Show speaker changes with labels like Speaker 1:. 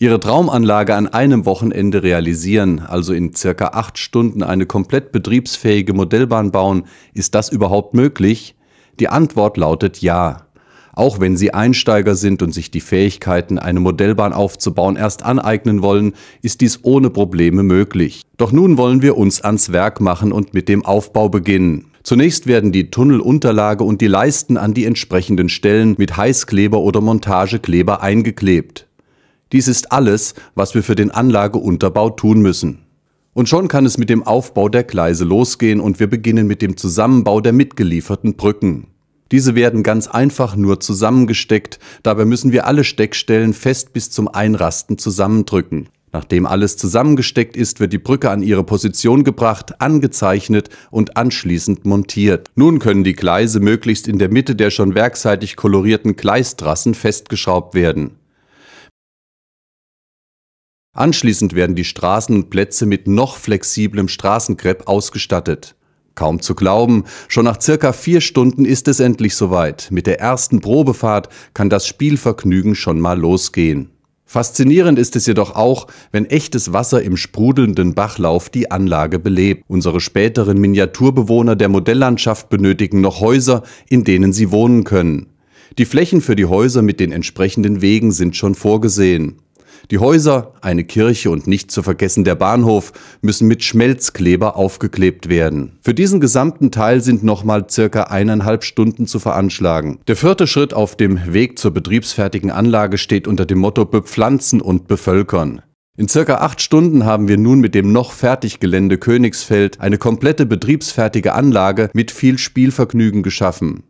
Speaker 1: Ihre Traumanlage an einem Wochenende realisieren, also in circa acht Stunden eine komplett betriebsfähige Modellbahn bauen, ist das überhaupt möglich? Die Antwort lautet ja. Auch wenn Sie Einsteiger sind und sich die Fähigkeiten, eine Modellbahn aufzubauen, erst aneignen wollen, ist dies ohne Probleme möglich. Doch nun wollen wir uns ans Werk machen und mit dem Aufbau beginnen. Zunächst werden die Tunnelunterlage und die Leisten an die entsprechenden Stellen mit Heißkleber oder Montagekleber eingeklebt. Dies ist alles, was wir für den Anlageunterbau tun müssen. Und schon kann es mit dem Aufbau der Gleise losgehen und wir beginnen mit dem Zusammenbau der mitgelieferten Brücken. Diese werden ganz einfach nur zusammengesteckt, dabei müssen wir alle Steckstellen fest bis zum Einrasten zusammendrücken. Nachdem alles zusammengesteckt ist, wird die Brücke an ihre Position gebracht, angezeichnet und anschließend montiert. Nun können die Gleise möglichst in der Mitte der schon werkseitig kolorierten Gleistrassen festgeschraubt werden. Anschließend werden die Straßen und Plätze mit noch flexiblem Straßenkrepp ausgestattet. Kaum zu glauben, schon nach circa vier Stunden ist es endlich soweit. Mit der ersten Probefahrt kann das Spielvergnügen schon mal losgehen. Faszinierend ist es jedoch auch, wenn echtes Wasser im sprudelnden Bachlauf die Anlage belebt. Unsere späteren Miniaturbewohner der Modelllandschaft benötigen noch Häuser, in denen sie wohnen können. Die Flächen für die Häuser mit den entsprechenden Wegen sind schon vorgesehen. Die Häuser, eine Kirche und nicht zu vergessen der Bahnhof müssen mit Schmelzkleber aufgeklebt werden. Für diesen gesamten Teil sind nochmal circa eineinhalb Stunden zu veranschlagen. Der vierte Schritt auf dem Weg zur betriebsfertigen Anlage steht unter dem Motto Bepflanzen und Bevölkern. In circa acht Stunden haben wir nun mit dem noch Gelände Königsfeld eine komplette betriebsfertige Anlage mit viel Spielvergnügen geschaffen.